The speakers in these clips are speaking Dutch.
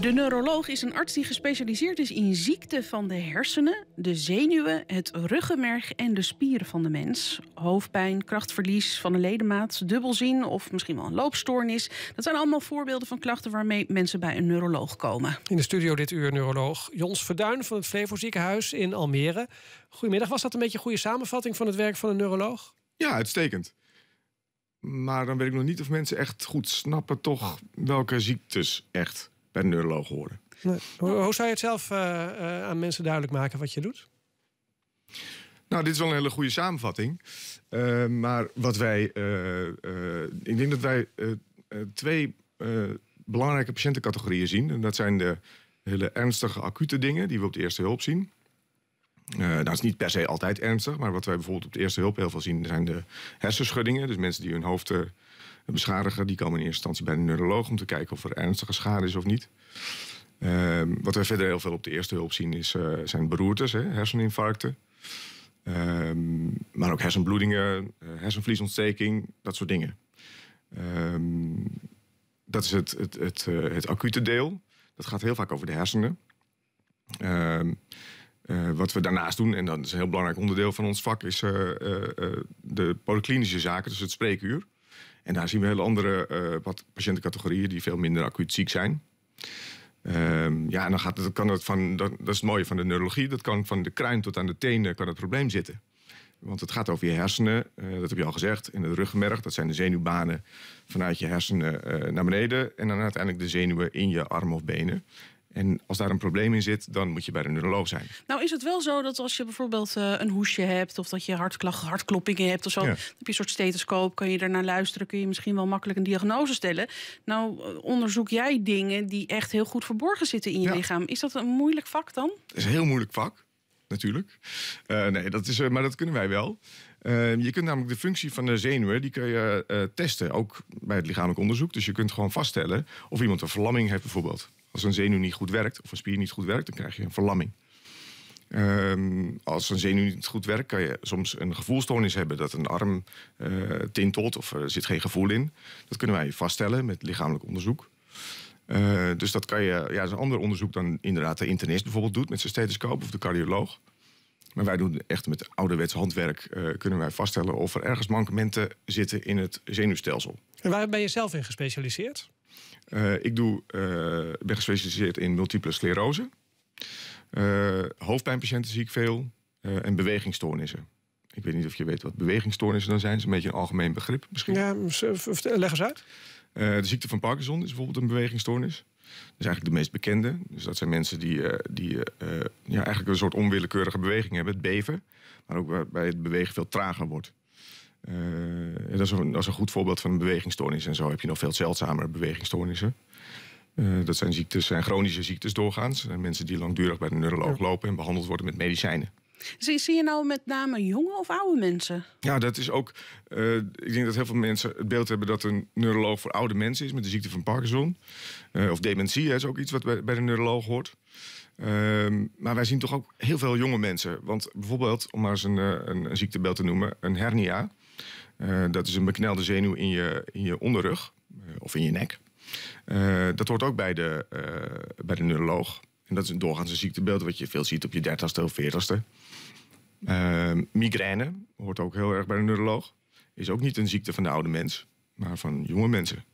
De neuroloog is een arts die gespecialiseerd is in ziekte van de hersenen, de zenuwen, het ruggenmerg en de spieren van de mens. Hoofdpijn, krachtverlies van de ledemaat, dubbelzien of misschien wel een loopstoornis. Dat zijn allemaal voorbeelden van klachten waarmee mensen bij een neuroloog komen. In de studio dit uur neuroloog Jons Verduin van het Flevo Ziekenhuis in Almere. Goedemiddag, was dat een beetje een goede samenvatting van het werk van een neuroloog? Ja, uitstekend. Maar dan weet ik nog niet of mensen echt goed snappen toch welke ziektes echt bij de neuroloog horen. Hoe, hoe, zou je het zelf eh, eh, aan mensen duidelijk maken wat je doet? Nou, dit is wel een hele goede samenvatting. Eh, maar wat wij. ik denk dat wij twee belangrijke patiëntencategorieën zien. En dat zijn de hele ernstige acute dingen die we op de eerste hulp zien. Nou, dat is niet per se altijd ernstig, maar wat wij bijvoorbeeld op de eerste hulp heel veel zien zijn de hersenschuddingen. Dus mensen die hun hoofd de die komen in eerste instantie bij de neuroloog om te kijken of er ernstige schade is of niet. Ehm, wat we verder heel veel op de eerste hulp zien is, eh, zijn beroertes, hè, herseninfarcten. Ehm, maar ook hersenbloedingen, eh, hersenvliesontsteking, dat soort dingen. Ehm, dat is het, het, het, eh, het acute deel. Dat gaat heel vaak over de hersenen. wat we daarnaast doen, en dat is een heel belangrijk onderdeel van ons vak, is de polyklinische zaken, dus het spreekuur. En daar zien we hele andere eh, patiëntencategorieën die veel minder acuut ziek zijn. Ehm, ja, en dan gaat het, kan het van, dat, dat, is het mooie van de neurologie, dat kan van de kruin tot aan de tenen kan het probleem zitten. Want het gaat over je hersenen, eh, dat heb je al gezegd, in het ruggenmerg. Dat zijn de zenuwbanen vanuit je hersenen eh, naar beneden. En dan uiteindelijk de zenuwen in je arm of benen. En als daar een probleem in zit, dan moet je bij de neuroloog zijn. Nou is het wel zo dat als je bijvoorbeeld eh, een hoesje hebt... of dat je hartklachten, hartkloppingen hebt of zo... dan heb je een soort stethoscoop, kan je daarnaar luisteren... kun je misschien wel makkelijk een diagnose stellen. Nou eh, onderzoek jij dingen die echt heel goed verborgen zitten in je lichaam. Is dat een moeilijk vak dan? Het is een heel moeilijk vak, natuurlijk. Eh, nee, dat is, maar dat kunnen wij wel. je kunt namelijk de functie van de zenuwen die kun je testen, ook bij het lichamelijk onderzoek. Dus je kunt gewoon vaststellen of iemand een verlamming heeft bijvoorbeeld. Als een zenuw niet goed werkt, of een spier niet goed werkt, dan krijg je een verlamming. Ehm, als een zenuw niet goed werkt, kan je soms een gevoelstoornis hebben dat een arm eh, tintelt of er zit geen gevoel in. Dat kunnen wij vaststellen met lichamelijk onderzoek. Eh, dus dat kan je, ja, dat is een ander onderzoek dan inderdaad de internist bijvoorbeeld doet met zijn stethoscoop of de cardioloog. Maar wij doen echt met ouderwets handwerk, eh, kunnen wij vaststellen of er ergens mankementen zitten in het zenuwstelsel. En waar ben je zelf in gespecialiseerd? Eh, ik doe, eh, ben gespecialiseerd in multiple sclerose. Eh, hoofdpijnpatiënten zie ik veel. en bewegingstoornissen. Ik weet niet of je weet wat bewegingstoornissen dan zijn. Dat is een beetje een algemeen begrip misschien. Ja, leg eens uit. de ziekte van Parkinson is bijvoorbeeld een bewegingstoornis. Dat is eigenlijk de meest bekende. Dus dat zijn mensen die, die ja, eigenlijk een soort onwillekeurige beweging hebben. Het beven. Maar ook waarbij het bewegen veel trager wordt. Eh, dat, is een, goed voorbeeld van een bewegingstoornis. En zo heb je nog veel zeldzamere bewegingstoornissen. Eh, dat zijn ziektes, zijn chronische ziektes doorgaans. zijn mensen die langdurig bij de neuroloog lopen en behandeld worden met medicijnen. Zie, zie je nou met name jonge of oude mensen? Ja, dat is ook. Eh, ik denk dat heel veel mensen het beeld hebben dat een neuroloog voor oude mensen is met de ziekte van Parkinson. of dementie, hè, is ook iets wat bij, de neuroloog hoort. Ehm, maar wij zien toch ook heel veel jonge mensen. Want bijvoorbeeld, om maar eens een, een, een ziektebeeld te noemen, een hernia. Eh, dat is een beknelde zenuw in je, in je onderrug eh, of in je nek. Eh, dat hoort ook bij de, bij de neuroloog. En dat is een doorgaans een ziektebeeld wat je veel ziet op je dertigste of veertigste. migraine hoort ook heel erg bij de neuroloog. Is ook niet een ziekte van de oude mens, maar van jonge mensen.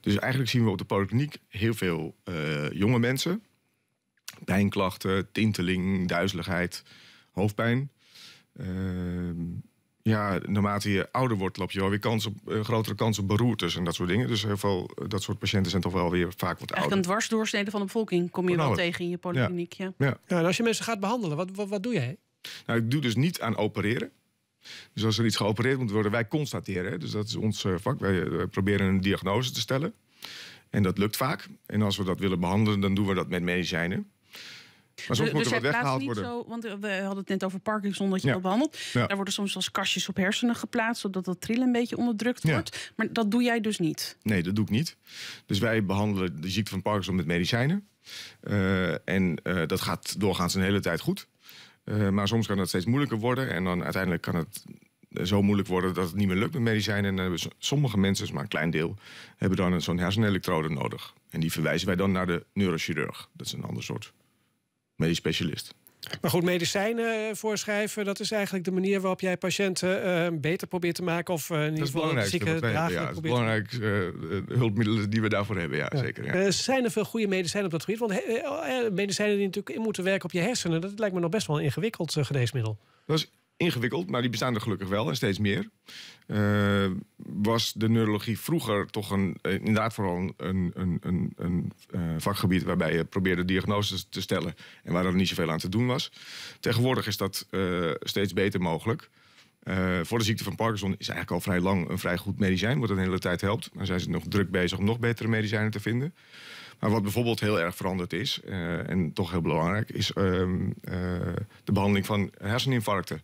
Dus eigenlijk zien we op de polykliniek heel veel jonge mensen. Pijnklachten, tinteling, duizeligheid, hoofdpijn. Uh, ja, naarmate je ouder wordt, loop je wel weer kans op, eh, grotere kans op beroertes en dat soort dingen. Dus heel veel uh, dat soort patiënten zijn toch wel weer vaak wat ouder. een dwarsdoorsnede van de bevolking kom je wel tegen in je polykliniek. Ja. Ja. ja. en als je mensen gaat behandelen, wat, wat, doe jij? Nou, ik doe dus niet aan opereren. Dus als er iets geopereerd moet worden, wij constateren. dus dat is ons eh, vak. wij proberen een diagnose te stellen. En dat lukt vaak. En als we dat willen behandelen, dan doen we dat met medicijnen. Maar soms dus- moet dus er wat weggehaald worden. Zo, want eh, we hadden het net over Parkinson dat je ja. behandelt. Daar worden soms als kastjes op hersenen geplaatst, zodat dat trillen een beetje onderdrukt wordt. Maar dat doe jij dus niet? Nee, dat doe ik niet. Dus wij behandelen de ziekte van Parkinson met medicijnen. Eh, en eh, dat gaat doorgaans een hele tijd goed. maar soms kan dat steeds moeilijker worden. En dan uiteindelijk kan het zo moeilijk worden dat het niet meer lukt met medicijnen. En dan hebben sommige mensen, maar een klein deel, hebben dan zo'n hersenelektrode nodig. En die verwijzen wij dan naar de neurochirurg. Dat is een ander soort medisch specialist. Maar goed, medicijnen eh, voorschrijven, dat is eigenlijk de manier waarop jij patiënten eh, beter probeert te maken. Of uh, in ieder geval dragen. Ja, dat is belangrijk, hulpmiddelen die we daarvoor hebben, ja, ja. zeker. Er zijn er veel goede medicijnen op dat gebied? Want medicijnen die natuurlijk in moeten werken op je hersenen, dat lijkt me nog best wel een ingewikkeld geneesmiddel. Dat is ingewikkeld, maar die bestaan er gelukkig wel en steeds meer. Eh, was de neurologie vroeger toch een, eh, inderdaad vooral een, een, een, een eh, vakgebied waarbij je probeerde diagnoses te stellen en waar er niet zoveel aan te doen was. Tegenwoordig is dat steeds beter mogelijk. voor de ziekte van Parkinson is eigenlijk al vrij lang een vrij goed medicijn, wat een hele tijd helpt. Dan zijn ze nog druk bezig om nog betere medicijnen te vinden. Maar wat bijvoorbeeld heel erg veranderd is, en toch heel belangrijk, is ehm, de behandeling van herseninfarcten.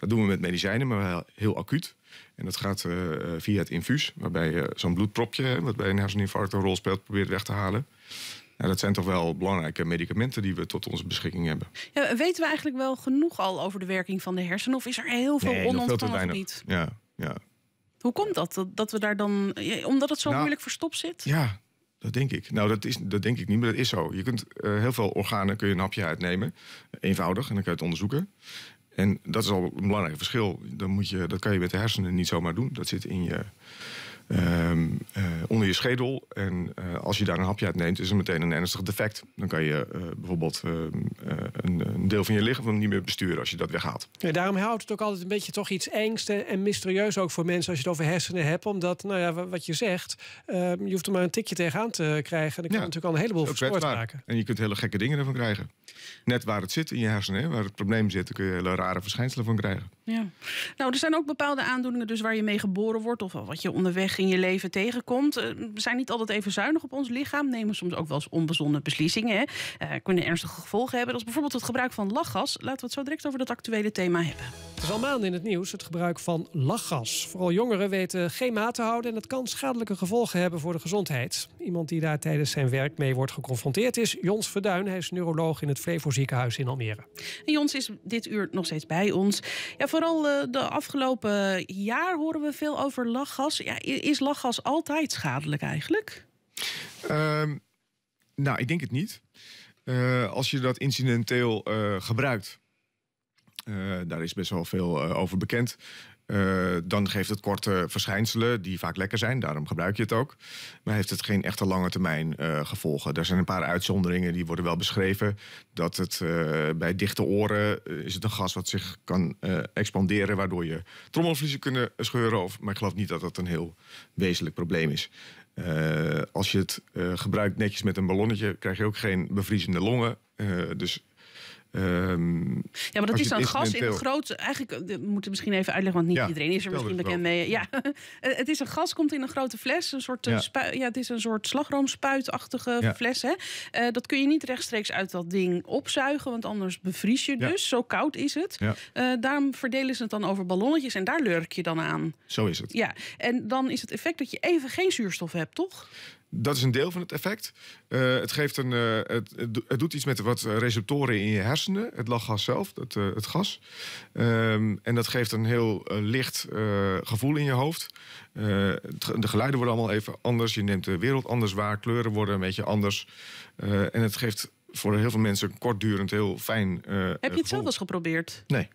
Dat doen we met medicijnen, maar wel heel acuut. En dat gaat eh, eh, via het infuus, waarbij je eh, zo'n bloedpropje, wat bij een herseninfarct een rol speelt, probeert weg te halen. Nou, dat zijn toch wel belangrijke medicamenten die we tot onze beschikking hebben. Ja, weten we eigenlijk wel genoeg al over de werking van de hersenen? Of is er heel veel nee, onontgonnen gebied? Ja, ja. Hoe komt dat? Dat we daar dan, omdat het zo nou, moeilijk verstopt zit? Ja, dat denk ik. Nou, dat, is, dat denk ik niet, maar dat is zo. Je kunt heel veel organen kun je een hapje uitnemen. Eenvoudig, en dan kun je het onderzoeken. En dat is al een belangrijk verschil. Dan moet je, dat kan je met de hersenen niet zomaar doen. Dat zit in je um, je schedel. En eh, als je daar een hapje uit neemt, is er meteen een ernstig defect. Dan kan je eh, bijvoorbeeld eh, een, een, deel van je lichaam niet meer besturen als je dat weghaalt. Ja, daarom houdt het ook altijd een beetje toch iets engste en mysterieus ook voor mensen als je het over hersenen hebt. Omdat, nou ja, wat je zegt, ehm, je hoeft er maar een tikje tegenaan te krijgen. En dan kan natuurlijk al een heleboel verspoord En je kunt hele gekke dingen ervan krijgen. Net waar het zit in je hersenen, waar het probleem zit, kun je hele rare verschijnselen van krijgen. Ja. Nou, er zijn ook bepaalde aandoeningen dus waar je mee geboren wordt of wat je onderweg in je leven tegenkomt we zijn niet altijd even zuinig op ons lichaam. Nemen soms ook wel eens onbezonde beslissingen. Hè. Eh, kunnen ernstige gevolgen hebben. Dat is bijvoorbeeld het gebruik van lachgas. Laten we het zo direct over dat actuele thema hebben. Het is al maanden in het nieuws het gebruik van lachgas. Vooral jongeren weten geen maat te houden en dat kan schadelijke gevolgen hebben voor de gezondheid. Iemand die daar tijdens zijn werk mee wordt geconfronteerd is Jons Verduin. Hij is neuroloog in het Flevo ziekenhuis in Almere. En Jons is dit uur nog steeds bij ons. Ja, vooral eh, de afgelopen jaar horen we veel over lachgas. Ja, is lachgas altijd schadelijk? eigenlijk? Ehm, nou, ik denk het niet. Eh, als je dat incidenteel eh, gebruikt, eh, daar is best wel veel over bekend. Eh, dan geeft het korte verschijnselen die vaak lekker zijn, daarom gebruik je het ook. Maar heeft het geen echte lange termijn eh, gevolgen. Er zijn een paar uitzonderingen die worden wel beschreven. Dat het eh, bij dichte oren is het een gas wat zich kan expanderen, waardoor je trommelvliezen kunnen scheuren. Of, maar ik geloof niet dat dat een heel wezenlijk probleem is. als je het gebruikt netjes met een ballonnetje, krijg je ook geen bevriezende longen. dus Ehm, ja, maar dat is dan gas in een grote, Eigenlijk eh, we ik misschien even uitleggen, want niet iedereen is er misschien bekend mee. Ja, het is een gas, komt in een grote fles. Een soort, eh, ja. het is een soort slagroomspuitachtige fles. Hè? Eh, dat kun je niet rechtstreeks uit dat ding opzuigen, want anders bevries je dus. Zo koud is het. Uh, daarom verdelen ze het dan over ballonnetjes en daar lurk je dan aan. Zo is het. Ja, en dan is het effect dat je even geen zuurstof hebt, toch? Dat is een deel van het effect. Eh, het, geeft een, eh, het, het, doet iets met wat receptoren in je hersenen. Het lachgas zelf, het, eh, het gas. Ehm, en dat geeft een heel licht gevoel in je hoofd. de geluiden worden allemaal even anders. Je neemt de wereld anders waar. Kleuren worden een beetje anders. en het geeft voor heel veel mensen kortdurend heel fijn. Heb je het gevoel. zelf eens geprobeerd? Nee.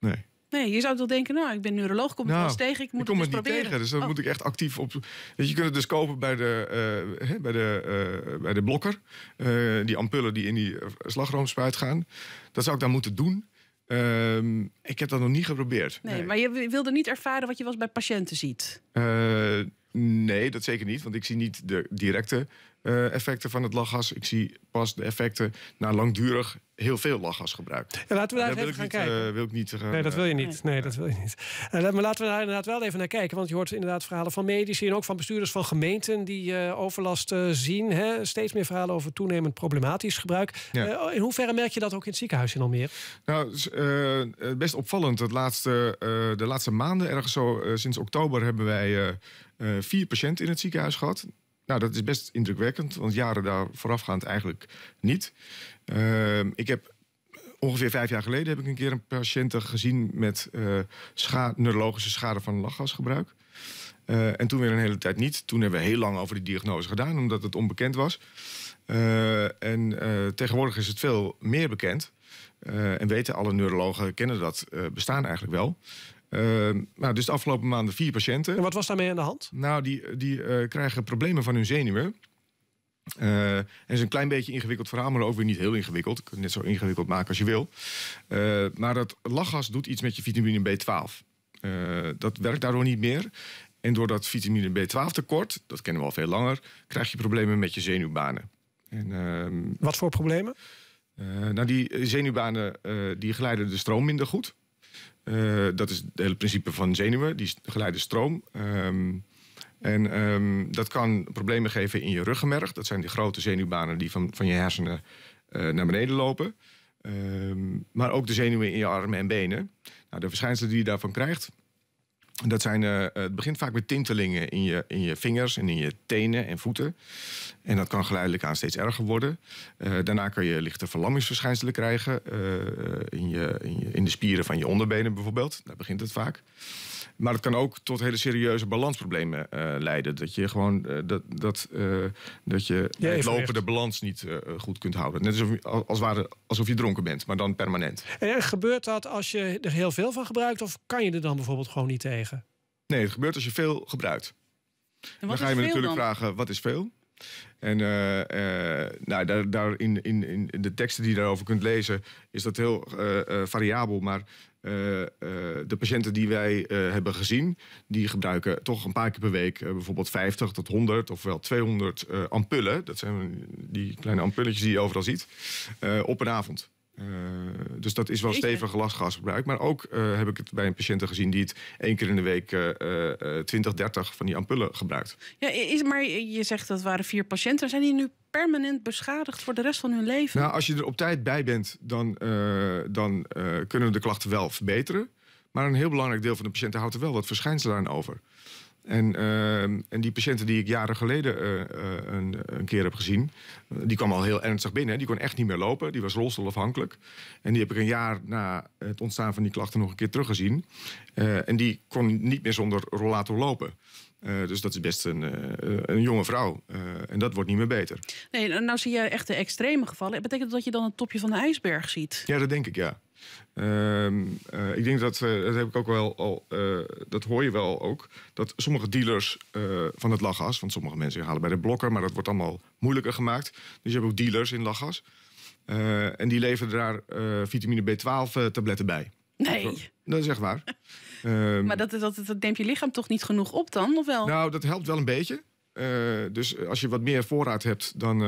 Nee. Nee, je zou toch denken, nou, ik ben neuroloog, kom nou, ik tegen, ik moet kom dus het, niet proberen. tegen, dus dan oh. moet ik echt actief op... Dat je kunt het dus kopen bij de, eh, bij de, eh, bij de blokker, eh, die ampullen die in die slagroom spuit gaan. Dat zou ik dan moeten doen. Ehm, ik heb dat nog niet geprobeerd. Nee, nee, maar je wilde niet ervaren wat je was bij patiënten ziet? Nee, dat zeker niet. Want ik zie niet de directe eh, effecten van het lachgas. Ik zie pas de effecten na langdurig heel veel lachgas Ja, laten we daar, even gaan kijken. Eh, wil ik niet eh, nee, dat wil je niet. Nee, dat wil je niet. maar laten we daar inderdaad wel even naar kijken. Want je hoort inderdaad verhalen van medici en ook van bestuurders van gemeenten die overlast zien. Hè? Steeds meer verhalen over toenemend problematisch gebruik. Oh, in hoeverre merk je dat ook in het ziekenhuis in Almere? Nou, best opvallend. Het laatste, de laatste maanden, ergens zo sinds oktober, hebben wij eh, vier patiënten in het ziekenhuis gehad. Nou, dat is best indrukwekkend, want jaren daar voorafgaand eigenlijk niet. Eh, ik heb ongeveer vijf jaar geleden heb ik een keer een patiënt gezien met eh, neurologische schade van lachgasgebruik. en toen weer een hele tijd niet. Toen hebben we heel lang over die diagnose gedaan, omdat het onbekend was. en tegenwoordig is het veel meer bekend. en weten alle neurologen kennen dat bestaan eigenlijk wel. Ehm, nou, dus de afgelopen maanden vier patiënten. En wat was daarmee aan de hand? Nou, die, die eh, krijgen problemen van hun zenuwen. Uh, eh, het is een klein beetje ingewikkeld verhaal, maar ook weer niet heel ingewikkeld. Je kunt het net zo ingewikkeld maken als je wil. Eh, maar dat lachgas doet iets met je vitamine B12. dat werkt daardoor niet meer. En door dat vitamine B12 tekort, dat kennen we al veel langer, krijg je problemen met je zenuwbanen. En, ehm, Wat voor problemen? nou, die zenuwbanen die geleiden de stroom minder goed. Eh, dat is het hele principe van zenuwen, die geleide stroom. Ehm, en ehm, dat kan problemen geven in je ruggenmerg. Dat zijn die grote zenuwbanen die van, van je hersenen eh, naar beneden lopen. Ehm, maar ook de zenuwen in je armen en benen. Nou, de verschijnselen die je daarvan krijgt, dat zijn, eh, het begint vaak met tintelingen in je, in je vingers en in je tenen en voeten. En dat kan geleidelijk aan steeds erger worden. Eh, daarna kan je lichte verlammingsverschijnselen krijgen. Eh, in, je, in, je, in, de spieren van je onderbenen bijvoorbeeld. Daar begint het vaak. Maar het kan ook tot hele serieuze balansproblemen leiden. Dat je gewoon dat, dat, dat je het lopen de balans niet goed kunt houden. Net alsof, als ware, alsof je dronken bent, maar dan permanent. En gebeurt dat als je er heel veel van gebruikt? Of kan je er dan bijvoorbeeld gewoon niet tegen? Nee, het gebeurt als je veel gebruikt. dan ga je me natuurlijk vragen, wat is veel? En eh, eh, nou, daar, daar in, in, in, de teksten die je daarover kunt lezen, is dat heel eh, variabel. Maar de patiënten die wij hebben gezien, die gebruiken toch een paar keer per week bijvoorbeeld 50 tot 100 of wel 200 ampullen. Dat zijn die kleine ampulletjes die je overal ziet, op een avond. Eh, dus dat is wel stevig lastgasgebruik. Maar ook eh, heb ik het bij een patiënt gezien die het één keer in de week uh, 20, 30 van die ampullen gebruikt. Ja, is, maar je zegt dat waren vier patiënten. Zijn die nu permanent beschadigd voor de rest van hun leven? Nou, als je er op tijd bij bent, dan, eh, dan kunnen we de klachten wel verbeteren. Maar een heel belangrijk deel van de patiënten houdt er wel wat verschijnselen aan over. En, eh, en die patiënten die ik jaren geleden eh, eh, een, een, keer heb gezien, die kwam al heel ernstig binnen. Die kon echt niet meer lopen, die was rolstoelafhankelijk. En die heb ik een jaar na het ontstaan van die klachten nog een keer teruggezien. en die kon niet meer zonder rollator lopen. dus dat is best een, een jonge vrouw. en dat wordt niet meer beter. Nee, nou, nou zie je echt de extreme gevallen. Betekent dat dat je dan het topje van de ijsberg ziet? Ja, dat denk ik, ja. Ehm, eh, ik denk dat, uh, dat heb ik ook wel al, eh, dat hoor je wel ook, dat sommige dealers van het lachgas, want sommige mensen halen bij de blokker, maar dat wordt allemaal moeilijker gemaakt. Dus je hebt ook dealers in lachgas. en die leveren daar vitamine B12 tabletten bij. Nee. Dat is echt waar. maar dat, dat, dat, dat neemt je lichaam toch niet genoeg op dan, of wel? Nou, dat helpt wel een beetje. dus als je wat meer voorraad hebt, dan,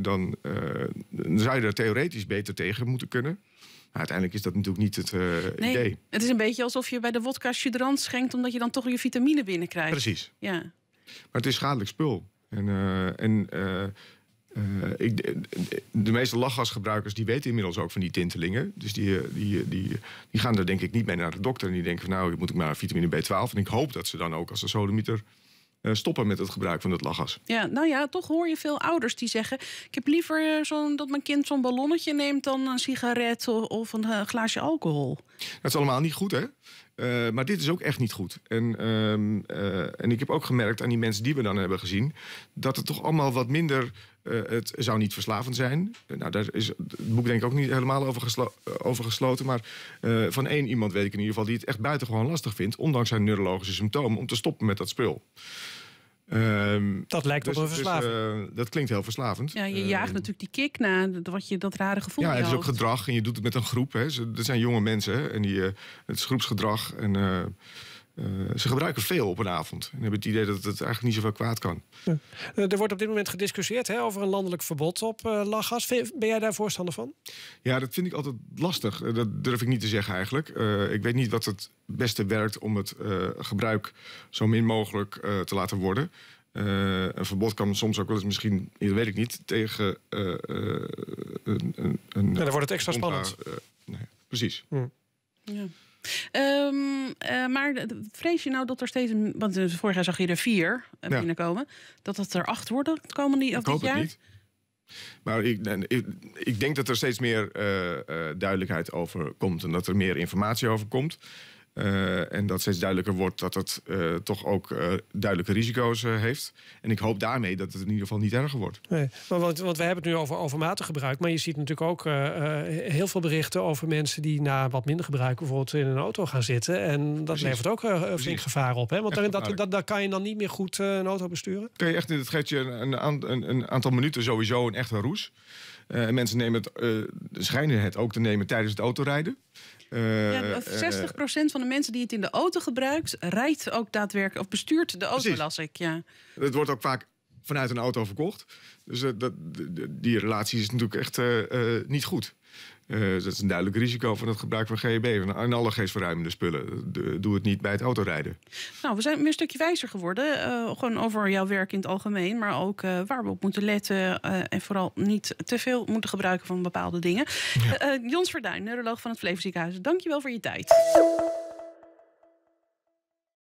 dan zou je er theoretisch beter tegen moeten kunnen. Nou, uiteindelijk is dat natuurlijk niet het eh, idee. Het is een beetje alsof je bij de wodka sudrant schenkt... omdat je dan toch je vitamine binnenkrijgt. Precies. Ja. Maar het is schadelijk spul. En, eh, en eh, ik, de, meeste lachgasgebruikers die weten inmiddels ook van die tintelingen. Dus die, die, die, die gaan er denk ik niet mee naar de dokter. En die denken van nou, moet ik maar vitamine B12. En ik hoop dat ze dan ook als een sodemieter eh, stoppen met het gebruik van het lachgas. Ja, nou ja, toch hoor je veel ouders die zeggen: Ik heb liever eh, zo'n, dat mijn kind zo'n ballonnetje neemt dan een sigaret of, een eh, glaasje alcohol. Dat is allemaal niet goed, hè? maar dit is ook echt niet goed. En, ehm, en ik heb ook gemerkt aan die mensen die we dan hebben gezien, dat het toch allemaal wat minder eh, het zou niet verslavend zijn. Eh, nou, daar is het boek denk ik ook niet helemaal over, eh, over gesloten. Maar van één iemand weet ik in ieder geval die het echt buitengewoon lastig vindt, ondanks zijn neurologische symptomen, om te stoppen met dat spul. Ehm, dat lijkt dus, op een dus, verslaving. dat klinkt heel verslavend. Ja, je jaagt ehm, natuurlijk die kick na, wat je, dat rare gevoel. Ja, het is ook gedrag en je doet het met een groep. Hè. er zijn jonge mensen en die, het is groepsgedrag. En, eh, ze gebruiken veel op een avond. En hebben het idee dat het eigenlijk niet zoveel kwaad kan. Hm. Eh, er wordt op dit moment gediscussieerd hè, over een landelijk verbod op uh, lachgas. Ben jij daar voorstander van? Ja, dat vind ik altijd lastig. Dat durf ik niet te zeggen eigenlijk. ik weet niet wat het beste werkt om het gebruik zo min mogelijk te laten worden. een verbod kan soms ook wel eens misschien, dat weet ik niet, tegen uh, een, een, een. Ja, dan wordt het extra spannend. Nee, precies. Hm. Ja. Ehm, eh, maar vrees je nou dat er steeds, want eh, vorig jaar zag je er vier eh, binnenkomen, dat dat er acht worden het komende ik hoop dit jaar? Niet. Maar ik, ik, denk dat er steeds meer duidelijkheid over komt en dat er meer informatie over komt. Eh, en dat steeds duidelijker wordt dat het eh, toch ook eh, duidelijke risico's heeft. En ik hoop daarmee dat het in ieder geval niet erger wordt. Nee, maar want, want we hebben het nu over overmatig gebruik. Maar je ziet natuurlijk ook heel veel berichten over mensen die na wat minder gebruik bijvoorbeeld in een auto gaan zitten. En dat levert ook flink gevaar op. Hè? Want daar, dat, dat, kan je dan niet meer goed een auto besturen. Kun je echt, dat geeft je een, een, een aantal minuten sowieso een echte roes. mensen nemen het, schijnen het ook te nemen tijdens het autorijden ja, 60% eh, eh, van de mensen die het in de auto gebruikt, rijdt ook daadwerkelijk of bestuurt de auto, las ik. Ja. Het wordt ook vaak vanuit een auto verkocht. Dus eh, dat, die relatie is natuurlijk echt niet goed. Eh, dat is een duidelijk risico van het gebruik van GHB. En alle geestverruimende spullen. doe het niet bij het autorijden. Nou, we zijn een stukje wijzer geworden. Eh, gewoon over jouw werk in het algemeen. Maar ook eh, waar we op moeten letten. en vooral niet te veel moeten gebruiken van bepaalde dingen. Ja. Jons Verduin, neuroloog van het je Dankjewel voor je tijd.